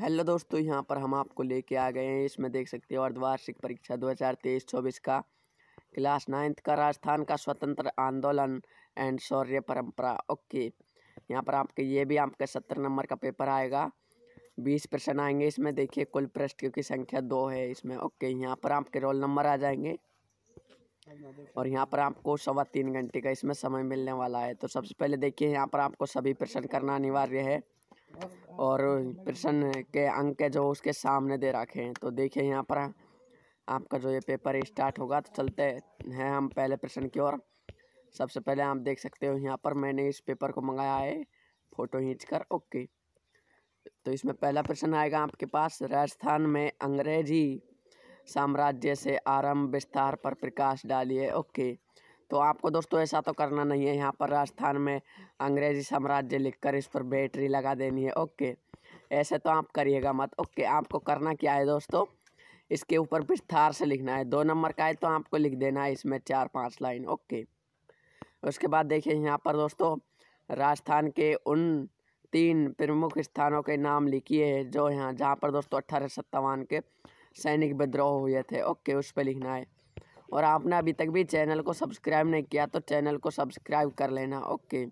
hello दोस्तों यहाँ पर हम आपको लेके आ गए हैं इसमें देख सकते हो अर्धवार्षिक परीक्षा 2023-24 का क्लास नाइन्थ का राजस्थान का स्वतंत्र आंदोलन एंड शौर्य परंपरा ओके यहाँ पर आपके ये भी आपका सत्तर नंबर का पेपर आएगा बीस प्रश्न आएंगे इसमें देखिए कुल प्रश्न की संख्या दो है इसमें ओके यहाँ पर आपके रोल नंबर आ जाएंगे और यहाँ पर आपको सवा तीन घंटे का इसमें समय मिलने वाला है तो सबसे पहले देखिए यहाँ पर आपको सभी प्रश्न करना अनिवार्य है और प्रश्न के अंक जो उसके सामने दे रखे हैं तो देखिए यहाँ पर आपका जो ये पेपर स्टार्ट होगा तो चलते हैं हम पहले प्रश्न की ओर सबसे पहले आप देख सकते हो यहाँ पर मैंने इस पेपर को मंगाया है फ़ोटो खींच कर ओके तो इसमें पहला प्रश्न आएगा आपके पास राजस्थान में अंग्रेजी साम्राज्य से आरंभ विस्तार पर प्रकाश डालिए ओके तो आपको दोस्तों ऐसा तो करना नहीं है यहाँ पर राजस्थान में अंग्रेजी साम्राज्य लिखकर इस पर बैटरी लगा देनी है ओके ऐसे तो आप करिएगा मत ओके आपको करना क्या है दोस्तों इसके ऊपर विस्तार से लिखना है दो नंबर का है तो आपको लिख देना है इसमें चार पाँच लाइन ओके उसके बाद देखिए यहाँ पर दोस्तों राजस्थान के उन तीन प्रमुख स्थानों के नाम लिखिए है जो यहाँ जहाँ पर दोस्तों अट्ठारह सत्तावन के सैनिक विद्रोह हुए थे ओके उस पर लिखना है और आपने अभी तक भी चैनल को सब्सक्राइब नहीं किया तो चैनल को सब्सक्राइब कर लेना ओके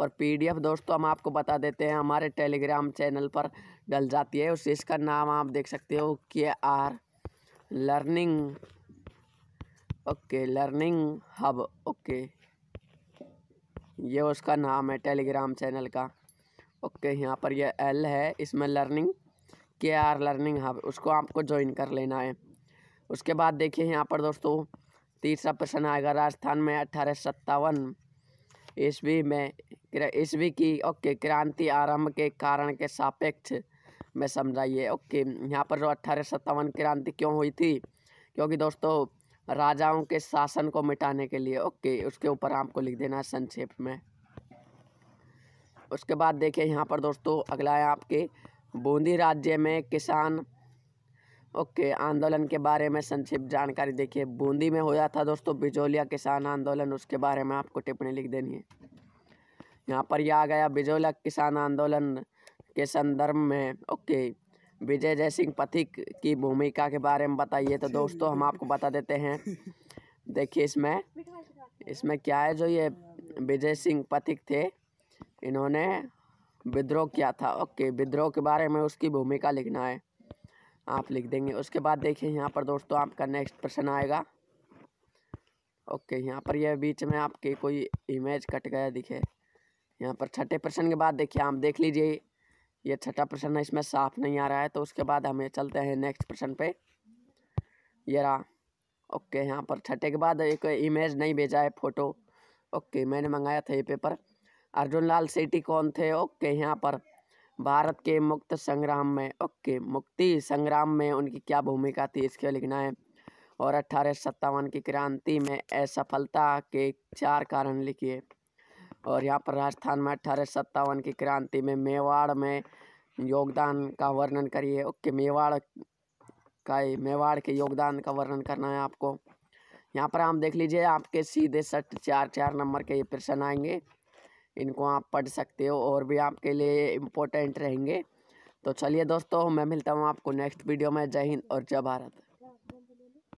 और पीडीएफ दोस्तों हम आपको बता देते हैं हमारे टेलीग्राम चैनल पर डल जाती है उस इसका नाम आप देख सकते हो K R learning okay learning hub okay ये उसका नाम है टेलीग्राम चैनल का ओके यहाँ पर ये एल है इसमें लर्निंग के आर लर्निंग हब उसको आपको ज्वाइन कर लेना है उसके बाद देखिए यहाँ पर दोस्तों तीसरा प्रश्न आएगा राजस्थान में अठारह सत्तावन ईस्वी में ईस्वी की ओके क्रांति आरंभ के कारण के सापेक्ष में समझाइए ओके यहाँ पर जो अट्ठारह सत्तावन क्रांति क्यों हुई थी क्योंकि दोस्तों राजाओं के शासन को मिटाने के लिए ओके उसके ऊपर आपको लिख देना है संक्षेप में उसके बाद देखिए यहाँ पर दोस्तों अगला है आपके बूंदी राज्य में किसान ओके आंदोलन के बारे में संक्षिप्त जानकारी देखिए बूंदी में होया था दोस्तों बिजोलिया किसान आंदोलन उसके बारे में आपको टिप्पणी लिख देनी है यहाँ पर यह आ गया बिजोलिया किसान आंदोलन के संदर्भ में ओके विजय जय सिंह पथिक की भूमिका के बारे में बताइए तो दोस्तों हम आपको बता देते हैं देखिए इसमें इसमें क्या है जो ये विजय सिंह पथिक थे इन्होंने विद्रोह किया था ओके विद्रोह के बारे में उसकी भूमिका लिखना है आप लिख देंगे उसके बाद देखिए यहाँ पर दोस्तों आपका नेक्स्ट प्रश्न आएगा ओके यहाँ पर यह बीच में आपके कोई इमेज कट गया दिखे यहाँ पर छठे प्रश्न के बाद देखिए आप देख लीजिए ये छठा प्रश्न है इसमें साफ नहीं आ रहा है तो उसके बाद हमें चलते हैं नेक्स्ट प्रश्न पे ये रहा ओके यहाँ पर छठे के बाद एक इमेज नहीं भेजा है फ़ोटो ओके मैंने मंगाया था ये पेपर अर्जुन लाल सेठी कौन थे ओके यहाँ पर भारत के मुक्त संग्राम में ओके मुक्ति संग्राम में उनकी क्या भूमिका थी इसके लिखना है और अट्ठारह सत्तावन की क्रांति में असफलता के चार कारण लिखिए और यहाँ पर राजस्थान में अट्ठारह सत्तावन की क्रांति में मेवाड़ में योगदान का वर्णन करिए ओके मेवाड़ का मेवाड़ के योगदान का वर्णन करना है आपको यहाँ पर हम देख लीजिए आपके सीधे सट चार चार नंबर के ये प्रश्न आएंगे इनको आप पढ़ सकते हो और भी आपके लिए इम्पोर्टेंट रहेंगे तो चलिए दोस्तों मैं मिलता हूँ आपको नेक्स्ट वीडियो में जय हिंद और जय भारत